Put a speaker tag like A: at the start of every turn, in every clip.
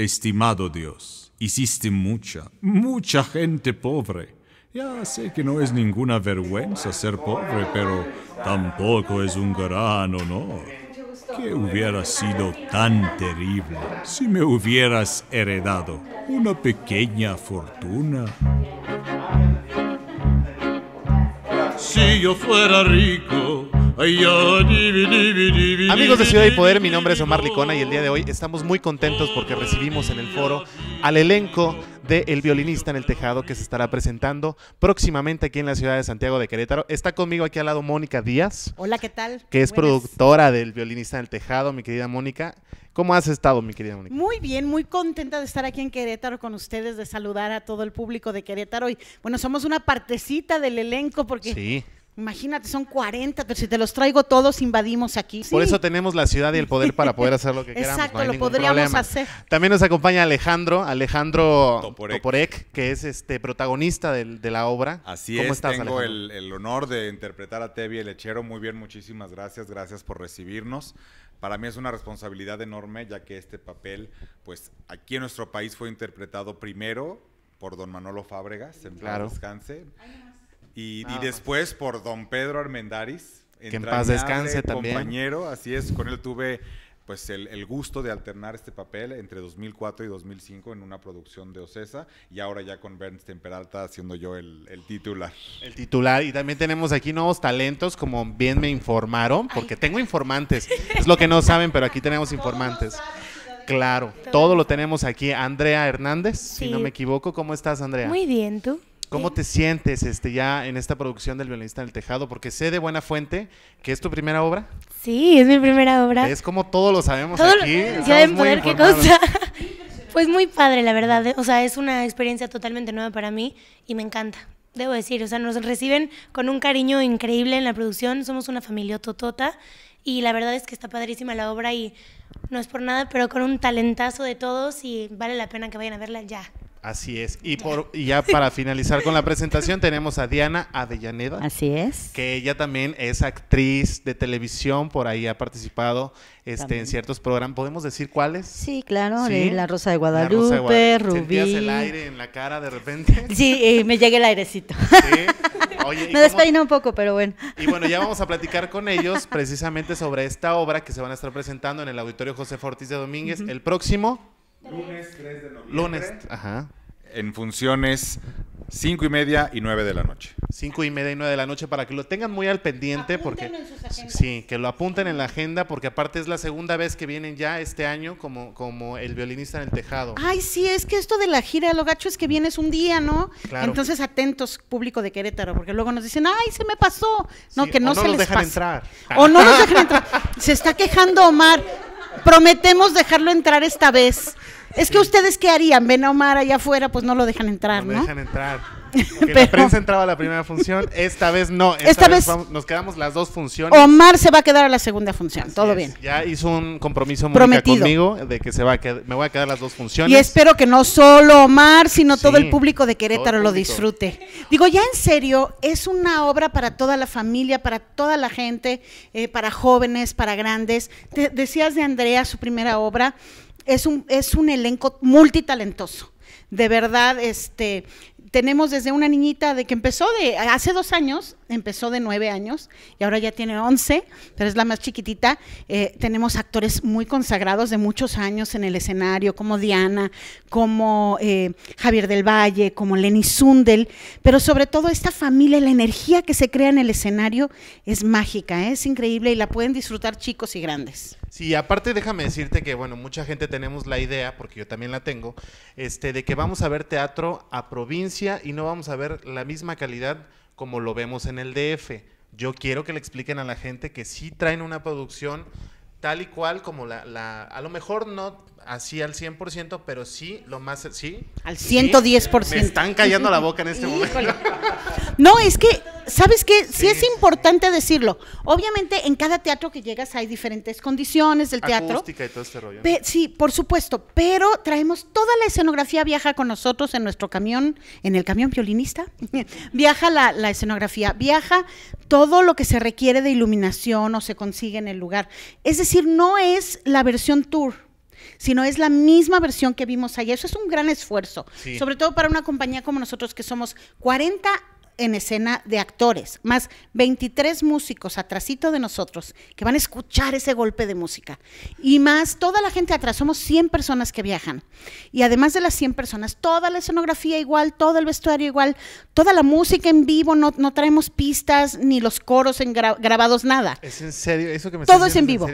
A: Estimado Dios, hiciste mucha, mucha gente pobre. Ya sé que no es ninguna vergüenza ser pobre, pero tampoco es un gran honor. ¿Qué hubiera sido tan terrible si me hubieras heredado una pequeña fortuna? Si yo fuera rico, Amigos de Ciudad
B: y Poder, mi nombre es Omar Licona y el día de hoy estamos muy contentos porque recibimos en el foro al elenco de El violinista en el tejado que se estará presentando próximamente aquí en la ciudad de Santiago de Querétaro. Está conmigo aquí al lado Mónica Díaz. Hola, ¿qué tal? Que es productora del violinista en el tejado, mi querida Mónica. ¿Cómo has estado, mi querida Mónica?
C: Muy bien, muy contenta de estar aquí en Querétaro con ustedes, de saludar a todo el público de Querétaro. Y bueno, somos una partecita del elenco porque sí Imagínate, son 40, pero si te los traigo todos, invadimos aquí. Por eso
B: tenemos la ciudad y el poder para poder hacer lo que queramos. Exacto, lo podríamos hacer. También nos acompaña Alejandro, Alejandro Toporek, que es este protagonista de, la obra. Así ¿Cómo es, tengo
A: el, honor de interpretar a Tevi el Lechero. Muy bien, muchísimas gracias, gracias por recibirnos. Para mí es una responsabilidad enorme, ya que este papel, pues aquí en nuestro país fue interpretado primero por don Manolo Fábregas, en claro. plan descanse. Y, después por don Pedro Armendaris. Que en paz descanse también. Compañero, así es, con él tuve pues el, gusto de alternar este papel entre 2004 y 2005 en una producción de Ocesa y ahora ya con Bernstein Peralta haciendo yo el, titular. El
B: titular y también tenemos aquí nuevos talentos como bien me informaron porque tengo informantes, es lo que no saben pero aquí tenemos informantes. Claro, todo lo tenemos aquí. Andrea Hernández, si no me equivoco, ¿cómo estás Andrea? Muy
D: bien, ¿tú? ¿Cómo
B: te sientes este, ya en esta producción del violinista en el tejado? Porque sé de buena fuente que es tu primera obra.
D: Sí, es mi primera obra. Es
B: como todos lo sabemos aquí. ya poder qué cosa.
D: Pues muy padre, la verdad. O sea, es una experiencia totalmente nueva para mí y me encanta. Debo decir, o sea, nos reciben con un cariño increíble en la producción. Somos una familia totota y la verdad es que está padrísima la obra y no es por nada, pero con un talentazo de todos y vale la pena que vayan a verla ya.
B: Así es. Y, por, ya para finalizar con la presentación tenemos a Diana Avellaneda. Así es. Que ella también es actriz de televisión, por ahí ha participado este, en ciertos programas. ¿Podemos decir cuáles? Sí,
E: claro. La Rosa de
A: Guadalupe, Rubí. de el aire
B: en la cara de repente? Sí,
E: y me llega el airecito. me despeina un poco, pero bueno. Y bueno, ya vamos
B: a platicar con ellos precisamente sobre esta obra que se van a estar presentando en el Auditorio José Fortis de Domínguez el próximo
A: Lunes 3 de noviembre. Lunes, ajá. En funciones 5 y media y 9 de la noche.
B: 5 y media y 9 de la noche para que lo tengan muy al pendiente porque sí, que lo apunten en la agenda porque aparte es la segunda vez que vienen ya este año como como el violinista en el tejado. Ay,
C: sí, es que esto de la gira de lo gacho es que vienes un día, ¿no? Entonces atentos público de Querétaro porque luego nos dicen, "Ay, se me pasó." No, que no, se les dejan entrar. O no nos dejan entrar. Se está quejando Omar. Prometemos dejarlo entrar esta vez. Es que ustedes qué harían, ven a Omar allá afuera, pues no lo dejan entrar, ¿no? No dejan entrar. Que Pero... la prensa
B: entraba a la primera función, esta vez no. Esta, vez, nos quedamos las dos funciones. Omar se
C: va a quedar a la segunda función, todo bien.
B: Ya hizo un compromiso Prometido. conmigo de que se va me voy a quedar las dos funciones. Y espero
C: que no solo Omar, sino todo el público de Querétaro lo disfrute. Digo, ya en serio, es una obra para toda la familia, para toda la gente, eh, para jóvenes, para grandes. decías de Andrea, su primera obra, es un, es un elenco multitalentoso de verdad, este, tenemos desde una niñita de que empezó de, hace dos años, empezó de nueve años y ahora ya tiene once, pero es la más chiquitita. Eh, tenemos actores muy consagrados de muchos años en el escenario, como Diana, como eh, Javier del Valle, como Lenny Sundel, pero sobre todo esta familia, la energía que se crea en el escenario es mágica, ¿eh? es increíble y la pueden disfrutar chicos y grandes.
B: Sí, aparte déjame decirte que, bueno, mucha gente tenemos la idea, porque yo también la tengo, este, de que vamos a ver teatro a provincia y no vamos a ver la misma calidad como lo vemos en el DF. Yo quiero que le expliquen a la gente que sí traen una producción tal y cual como la, la a lo mejor no así al 100%, pero sí lo más sí al 110%. me están callando la boca en este momento.
C: No, es que ¿sabes qué? Sí, es importante decirlo. Obviamente, en cada teatro que llegas hay diferentes condiciones del teatro. Acústica y todo este rollo. sí, por supuesto, pero traemos toda la escenografía, viaja con nosotros en nuestro camión, en el camión violinista. viaja la, escenografía, viaja todo lo que se requiere de iluminación o se consigue en el lugar. Es decir, no es la versión tour sino es la misma versión que vimos allá. Eso es un gran esfuerzo, sobre todo para una compañía como nosotros que somos 40 en escena de actores, más 23 músicos atrásito de nosotros que van a escuchar ese golpe de música. Y más toda la gente atrás, somos 100 personas que viajan. Y además de las 100 personas, toda la escenografía igual, todo el vestuario igual, toda la música en vivo, no, traemos pistas ni los coros grabados, nada.
B: Es en serio, eso que me Todo es en vivo.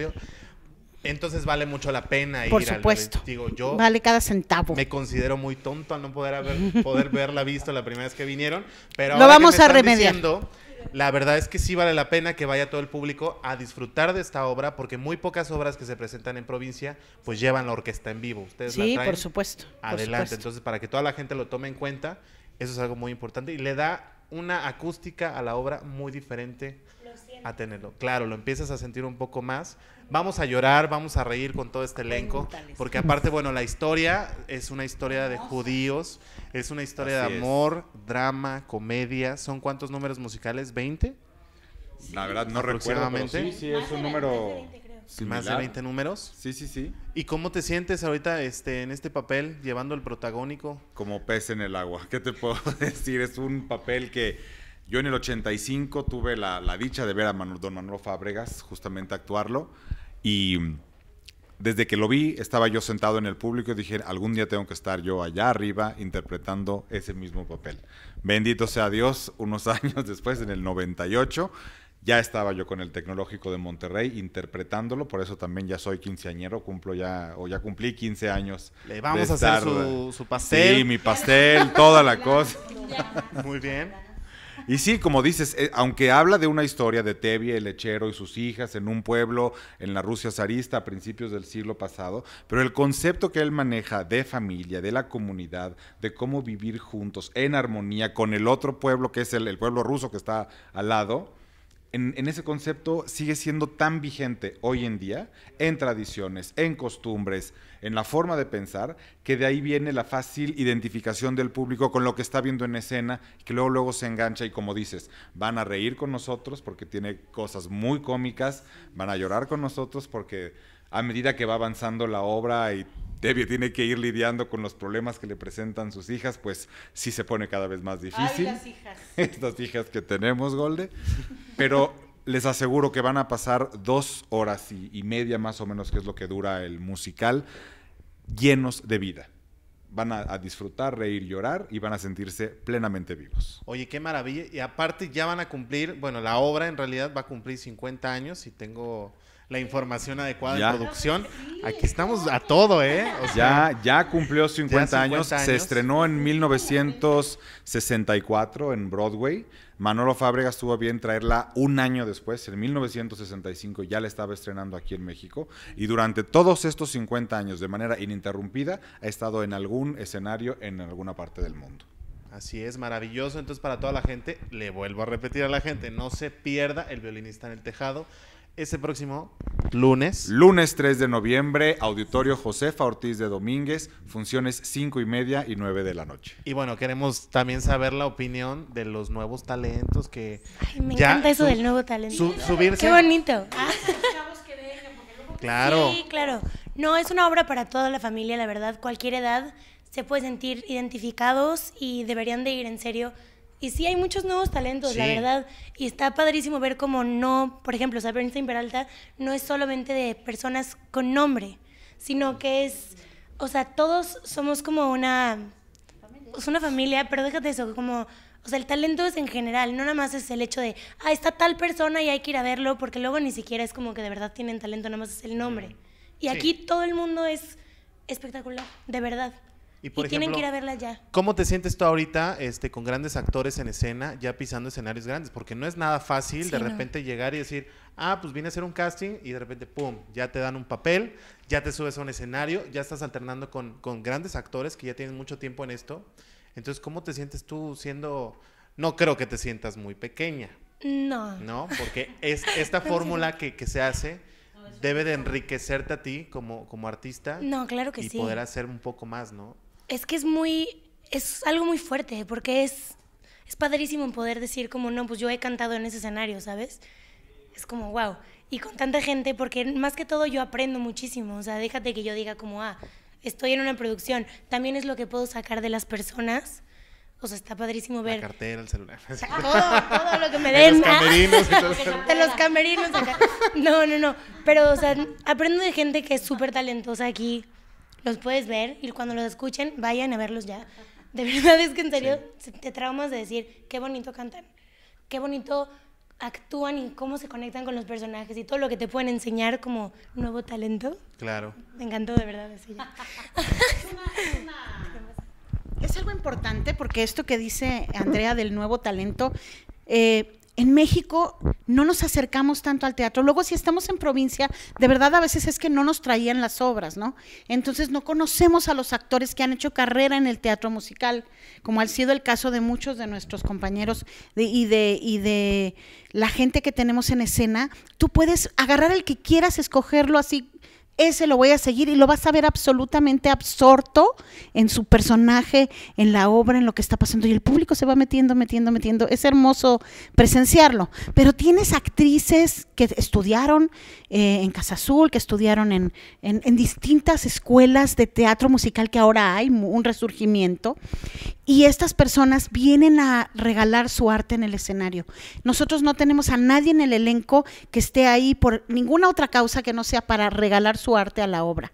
B: Entonces vale mucho la pena ir Al, digo, yo vale cada centavo. Me considero muy tonto al no poder haber poder verla visto la primera vez que vinieron, pero lo vamos a remediar. la verdad es que sí vale la pena que vaya todo el público a disfrutar de esta obra, porque muy pocas obras que se presentan en provincia, pues llevan la orquesta en vivo. Ustedes sí, por supuesto. Adelante, entonces para que toda la gente lo tome en cuenta, eso es algo muy importante y le da una acústica a la obra muy diferente a tenerlo. Claro, lo empiezas a sentir un poco más. Vamos a llorar, vamos a reír con todo este elenco, porque aparte, bueno, la historia es una historia de judíos, es una historia de amor, drama, comedia. ¿Son cuántos números musicales? ¿20?
A: La verdad no recuerdo, pero sí, sí, es un número... Más de 20
B: números. Sí, sí, sí. ¿Y cómo te sientes ahorita este, en este papel, llevando el protagónico?
A: Como pez en el agua. ¿Qué te puedo decir? Es un papel que yo en el 85 tuve la, la dicha de ver a don Manuel Fábregas justamente actuarlo y desde que lo vi estaba yo sentado en el público y dije, algún día tengo que estar yo allá arriba interpretando ese mismo papel. Bendito sea Dios, unos años después, en el 98, ya estaba yo con el Tecnológico de Monterrey interpretándolo, por eso también ya soy quinceañero, cumplo ya, o ya cumplí 15 años. Le vamos a hacer su, su, pastel. Sí, mi pastel, toda la cosa. Muy bien. Y sí, como dices, eh, aunque habla de una historia de Tevye, el lechero y sus hijas en un pueblo en la Rusia zarista a principios del siglo pasado, pero el concepto que él maneja de familia, de la comunidad, de cómo vivir juntos en armonía con el otro pueblo que es el pueblo ruso que está al lado, en, ese concepto sigue siendo tan vigente hoy en día en tradiciones, en costumbres, en la forma de pensar, que de ahí viene la fácil identificación del público con lo que está viendo en escena, que luego luego se engancha y como dices, van a reír con nosotros porque tiene cosas muy cómicas, van a llorar con nosotros porque a medida que va avanzando la obra y Debbie tiene que ir lidiando con los problemas que le presentan sus hijas, pues sí se pone cada vez más difícil. Ay, las hijas. Estas hijas que tenemos, Golde. Pero les aseguro que van a pasar dos horas y, media más o menos, que es lo que dura el musical, llenos de vida. Van a, a, disfrutar, reír, llorar y van a sentirse plenamente vivos.
B: Oye, qué maravilla. Y aparte ya van a cumplir, bueno, la obra en realidad va a cumplir 50 años y tengo la información adecuada de producción. Aquí estamos a todo, ¿eh?
A: ya, ya cumplió 50, años. Se estrenó en 1964 en Broadway. Manolo Fábregas estuvo bien traerla un año después, en 1965 ya la estaba estrenando aquí en México y durante todos estos 50 años de manera ininterrumpida ha estado en algún escenario en alguna parte del mundo.
B: Así es, maravilloso. Entonces para toda la gente, le vuelvo a repetir a la gente, no se pierda el violinista en el tejado ese próximo
A: lunes. Lunes 3 de noviembre, auditorio Josefa Ortiz de Domínguez, funciones 5 y media y 9 de la noche.
B: Y bueno, queremos también saber la opinión de los nuevos talentos que... Ay, me encanta eso del nuevo talento. subirse. Qué bonito. Ah. Claro. Sí,
D: claro. No, es una obra para toda la familia, la verdad. Cualquier edad se puede sentir identificados y deberían de ir en serio y sí, hay muchos nuevos talentos, la verdad. Y está padrísimo ver cómo no, por ejemplo, o Peralta no es solamente de personas con nombre, sino que es, o sea, todos somos como una, es pues una familia, pero déjate eso, como, o sea, el talento es en general, no nada más es el hecho de, ah, está tal persona y hay que ir a verlo, porque luego ni siquiera es como que de verdad tienen talento, nada más es el nombre. Y aquí todo el mundo es espectacular, de verdad.
B: Y, tienen que ir a verla ya. ¿Cómo te sientes tú ahorita este, con grandes actores en escena, ya pisando escenarios grandes? Porque no es nada fácil de repente llegar y decir, ah, pues vine a hacer un casting y de repente, ¡pum!, ya te dan un papel, ya te subes a un escenario, ya estás alternando con, grandes actores que ya tienen mucho tiempo en esto. Entonces, ¿cómo te sientes tú siendo... No creo que te sientas muy pequeña. No. No, porque es, esta fórmula que, se hace debe de enriquecerte a ti como, como artista. No,
D: claro que sí. Y poder
B: hacer un poco más, ¿no?
D: Es que es muy, es algo muy fuerte, porque es, es padrísimo poder decir como, no, pues yo he cantado en ese escenario, ¿sabes? Es como, wow. Y con tanta gente, porque más que todo yo aprendo muchísimo, o sea, déjate que yo diga como, ah, estoy en una producción, también es lo que puedo sacar de las personas. O sea, está padrísimo ver. La cartera,
B: el celular. Todo, todo lo que me den. De los camerinos.
D: De los camerinos No, no, no. Pero, o sea, aprendo de gente que es súper talentosa aquí los puedes ver y cuando los escuchen, vayan a verlos ya. De verdad es que en serio te traumas de decir qué bonito cantan, qué bonito actúan y cómo se conectan con los personajes y todo lo que te pueden enseñar como nuevo talento. Claro. Me encantó de verdad Es
C: algo importante porque esto que dice Andrea del nuevo talento, eh, en México no nos acercamos tanto al teatro. Luego, si estamos en provincia, de verdad a veces es que no nos traían las obras, ¿no? Entonces no conocemos a los actores que han hecho carrera en el teatro musical, como ha sido el caso de muchos de nuestros compañeros de, y, de, y de la gente que tenemos en escena. Tú puedes agarrar el que quieras, escogerlo así ese lo voy a seguir y lo vas a ver absolutamente absorto en su personaje, en la obra, en lo que está pasando. Y el público se va metiendo, metiendo, metiendo. Es hermoso presenciarlo. Pero tienes actrices que estudiaron eh, en Casa Azul, que estudiaron en, en, en distintas escuelas de teatro musical que ahora hay, un resurgimiento y estas personas vienen a regalar su arte en el escenario. Nosotros no tenemos a nadie en el elenco que esté ahí por ninguna otra causa que no sea para regalar su arte a la obra.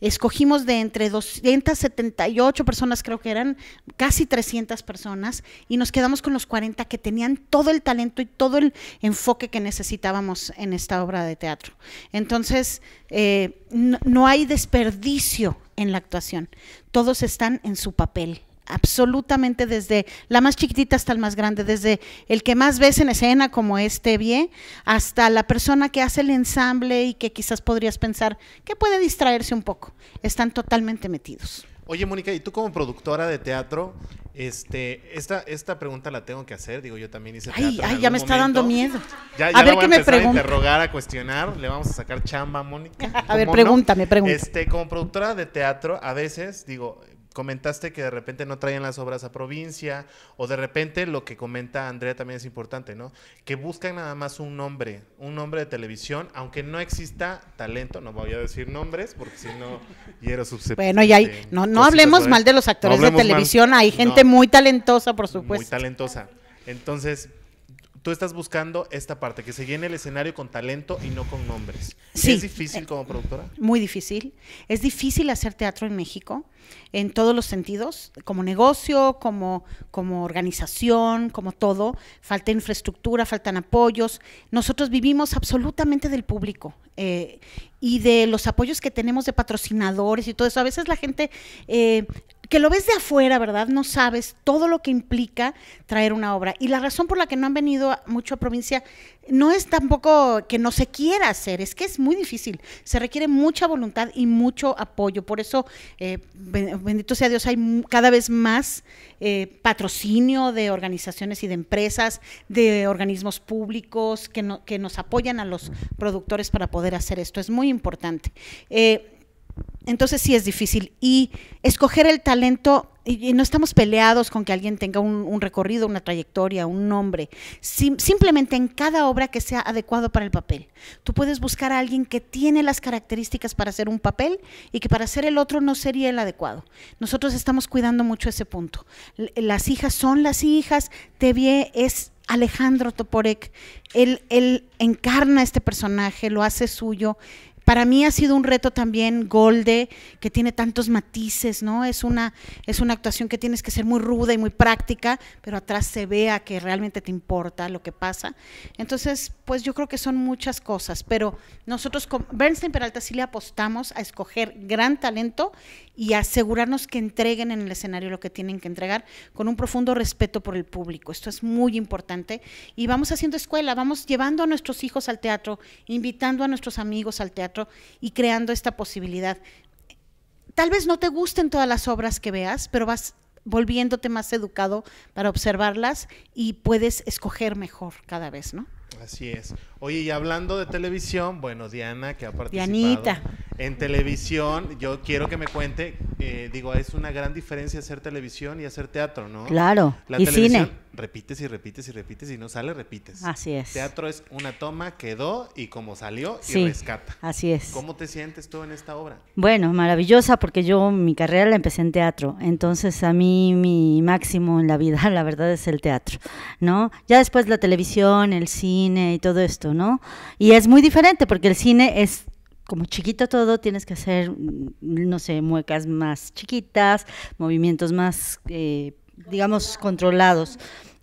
C: Escogimos de entre 278 personas, creo que eran casi 300 personas, y nos quedamos con los 40 que tenían todo el talento y todo el enfoque que necesitábamos en esta obra de teatro. Entonces, eh, no hay desperdicio en la actuación, todos están en su papel absolutamente desde la más chiquitita hasta el más grande, desde el que más ves en escena como este bien, hasta la persona que hace el ensamble y que quizás podrías pensar que puede distraerse un poco. Están totalmente metidos.
B: Oye, Mónica, y tú como productora de teatro, este, esta, esta pregunta la tengo que hacer, digo, yo también hice teatro. Ay, ay ya me está dando miedo. Ya, a ver qué me pregunta. A interrogar, a cuestionar, le vamos a sacar chamba Mónica. a ver, pregúntame, pregúntame. Este, como productora de teatro, a veces, digo, comentaste que de repente no traían las obras a provincia o de repente lo que comenta Andrea también es importante, ¿no? Que buscan nada más un nombre, un nombre de televisión, aunque no exista talento, no voy a decir nombres porque si no quiero susceptible. Bueno, y hay, no, no hablemos mal de los actores de televisión, hay gente muy
C: talentosa,
B: por supuesto. Muy talentosa. Entonces, tú estás buscando esta parte, que se llene el escenario con talento y no con nombres. ¿Es difícil como productora? Muy
C: difícil. Es difícil hacer teatro en México en todos los sentidos, como negocio, como, organización, como todo. Falta infraestructura, faltan apoyos. Nosotros vivimos absolutamente del público eh, y de los apoyos que tenemos de patrocinadores y todo eso. A veces la gente... Eh, que lo ves de afuera, ¿verdad? No sabes todo lo que implica traer una obra. Y la razón por la que no han venido mucho a provincia no es tampoco que no se quiera hacer, es que es muy difícil, se requiere mucha voluntad y mucho apoyo, por eso, eh, bendito sea Dios, hay cada vez más eh, patrocinio de organizaciones y de empresas, de organismos públicos que, que nos apoyan a los productores para poder hacer esto, es muy importante. Eh, entonces sí es difícil. Y escoger el talento, y, no estamos peleados con que alguien tenga un, recorrido, una trayectoria, un nombre. simplemente en cada obra que sea adecuado para el papel. Tú puedes buscar a alguien que tiene las características para hacer un papel y que para hacer el otro no sería el adecuado. Nosotros estamos cuidando mucho ese punto. Las hijas son las hijas, TV es Alejandro Toporek, él, encarna este personaje, lo hace suyo, para mí ha sido un reto también Golde, que tiene tantos matices, ¿no? Es una, es una actuación que tienes que ser muy ruda y muy práctica, pero atrás se vea que realmente te importa lo que pasa. Entonces, pues yo creo que son muchas cosas, pero nosotros con Bernstein Peralta sí le apostamos a escoger gran talento y asegurarnos que entreguen en el escenario lo que tienen que entregar con un profundo respeto por el público. Esto es muy importante y vamos haciendo escuela, vamos llevando a nuestros hijos al teatro, invitando a nuestros amigos al teatro y creando esta posibilidad. Tal vez no te gusten todas las obras que veas, pero vas volviéndote más educado para observarlas y puedes escoger mejor cada vez, ¿no?
B: Así es. Oye, y hablando de televisión, bueno, Diana, que ha participado en televisión, yo quiero que me cuente, eh, digo, es una gran diferencia hacer televisión y hacer teatro, ¿no? Claro, La y cine. Repites y repites y repites y no sale, repites. Así es. Teatro es una toma, quedó y como salió y rescata. Así es. ¿Cómo te sientes tú en esta obra?
E: Bueno, maravillosa, porque yo mi carrera la empecé en teatro, entonces a mí mi máximo en la vida, la verdad, es el teatro, ¿no? Ya después la televisión, el cine y todo esto, ¿no? Y es muy diferente porque el cine es como chiquito todo, tienes que hacer, mm, no sé, muecas más chiquitas, movimientos más, eh, digamos, controlados.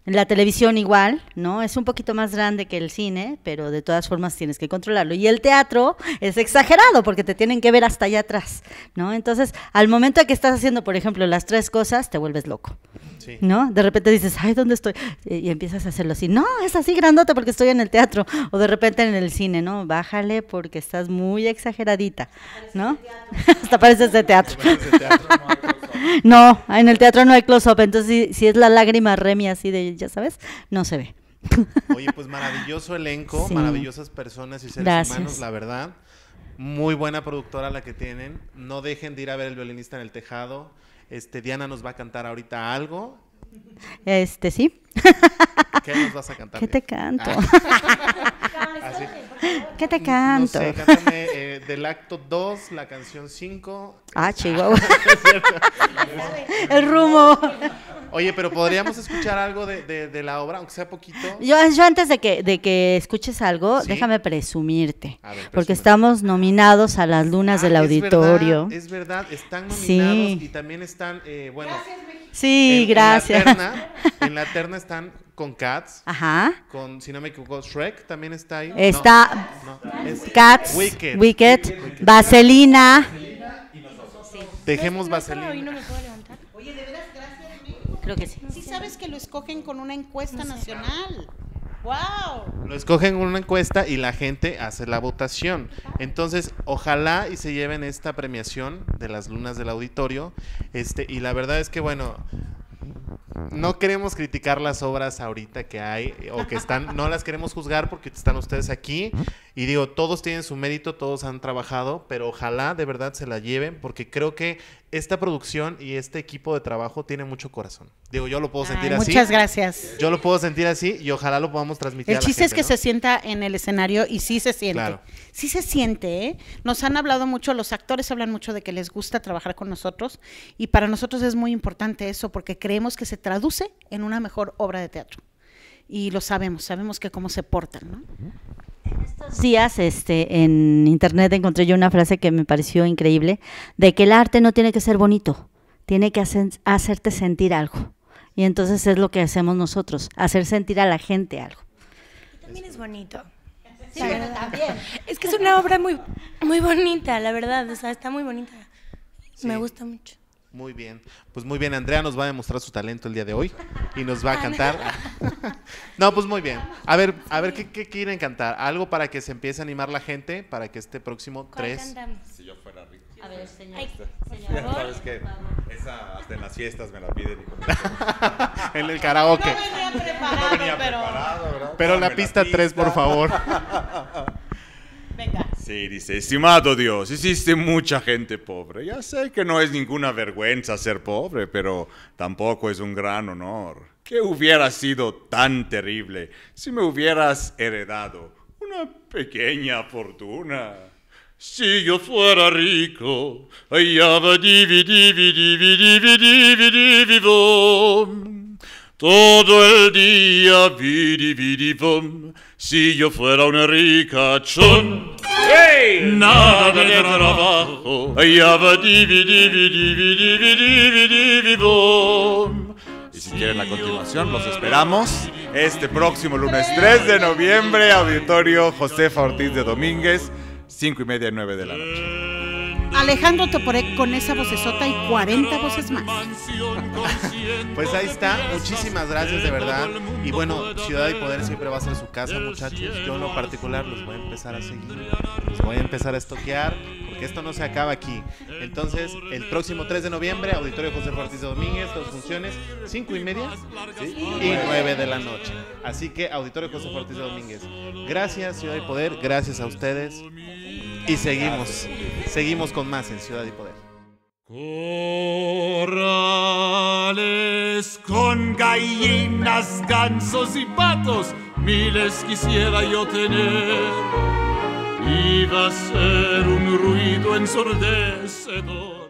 E: En la televisión igual, ¿no? Es un poquito más grande que el cine, pero de todas formas tienes que controlarlo. Y el teatro es exagerado porque te tienen que ver hasta allá atrás, ¿no? Entonces, al momento que estás haciendo, por ejemplo, las tres cosas, te vuelves loco, ¿no? De repente dices, ay, ¿dónde estoy? Eh, y empiezas a hacerlo así. No, es así grandote porque estoy en el teatro. O de repente en el cine, ¿no? Bájale porque estás muy exageradita, ¿no? hasta pareces de teatro. No, en el teatro no hay close-up, entonces si, es la lágrima Remi así de, ya sabes, no se ve. Oye, pues
B: maravilloso elenco, maravillosas personas y seres humanos, la verdad. Muy buena productora la que tienen. No dejen de ir a ver el violinista en el tejado. Este, Diana nos va a cantar ahorita algo
E: este, sí. ¿Qué nos vas a cantar? ¿Qué te canto? Ah.
B: ¿Qué te canto? No sé, cántame eh, del acto 2, la canción 5. Ah, este, chihuahua. El rumbo.
E: Oye, pero podríamos
B: escuchar algo de, la obra, aunque sea poquito.
E: Yo, antes de que, de que escuches algo, déjame presumirte. porque estamos nominados a las lunas ah, del auditorio. Es
B: verdad, están nominados y también están, eh, bueno. Sí, gracias. En la, terna, están con Cats. Ajá. Con, si no me equivoco, Shrek también está ahí. Está Cats, Wicked,
E: Vaselina.
B: Dejemos Vaselina. no
C: me puedo levantar. Oye, de veras, gracias. Creo que sí. Sí sabes que lo escogen con una encuesta nacional. ¡Wow!
B: Lo escogen en una encuesta y la gente hace la votación. Entonces, ojalá y se lleven esta premiación de las lunas del auditorio. Este, y la verdad es que, bueno, no queremos criticar las obras ahorita que hay o que están, no las queremos juzgar porque están ustedes aquí y digo, todos tienen su mérito, todos han trabajado, pero ojalá de verdad se la lleven porque creo que esta producción y este equipo de trabajo tiene mucho corazón. Digo, yo lo puedo sentir así. Muchas gracias. Yo lo puedo sentir así y ojalá lo podamos transmitir. El chiste es que se
C: sienta en el escenario y sí se siente. Claro. Sí se siente, ¿eh? Nos han hablado mucho, los actores hablan mucho de que les gusta trabajar con nosotros y para nosotros es muy importante eso porque creemos que se traduce en una mejor obra de teatro. Y lo sabemos, sabemos que cómo se portan, ¿no?
E: En estos días este, en internet encontré yo una frase que me pareció increíble, de que el arte no tiene que ser bonito, tiene que hacerte sentir algo. Y entonces es lo que hacemos nosotros, hacer sentir a la gente algo.
D: También es bonito.
E: Sí, bueno, también.
D: Es que es una obra muy, muy bonita, la verdad, o sea, está muy bonita. Me gusta mucho.
B: Muy bien. Pues muy bien, Andrea nos va a demostrar su talento el día de hoy y nos va a cantar. no, pues muy bien. A ver, a ver ¿qué, quieren cantar. Algo para que se empiece a animar la gente para que este próximo 3.
D: Si yo fuera
A: rico. A ver, señor. ¿Sabes qué? Esa hasta en las fiestas me la piden. en el karaoke. No venía preparado, pero... Pero la pista 3, por favor. Sí, dice, estimado Dios, existe mucha gente pobre. Ya sé que no es ninguna vergüenza ser pobre, pero tampoco es un gran honor. ¿Qué hubiera sido tan terrible si me hubieras heredado una pequeña fortuna? Si yo fuera rico, todo el día, si yo fuera un ricachón. Nada Y si quieren la continuación, los esperamos este próximo lunes 3 de noviembre, Auditorio Josefa Ortiz de Domínguez, 5 y media, 9 de la noche.
C: Alejandro Toporek con esa vocesota y 40 voces más.
A: pues
B: ahí está, muchísimas gracias de verdad. Y bueno, Ciudad y Poder siempre va a ser su casa, muchachos. Yo en lo particular los voy a empezar a seguir, los voy a empezar a estoquear, porque esto no se acaba aquí. Entonces, el próximo 3 de noviembre, Auditorio José Ortiz de Domínguez, dos funciones, 5 y media y 9 de la noche. Así que, Auditorio José Ortiz de Domínguez, gracias Ciudad y Poder, gracias a ustedes. Y seguimos, seguimos con más en Ciudad y Poder.
A: Corrales con gallinas, gansos y patos, miles quisiera yo tener. Iba a ser un ruido ensordecedor.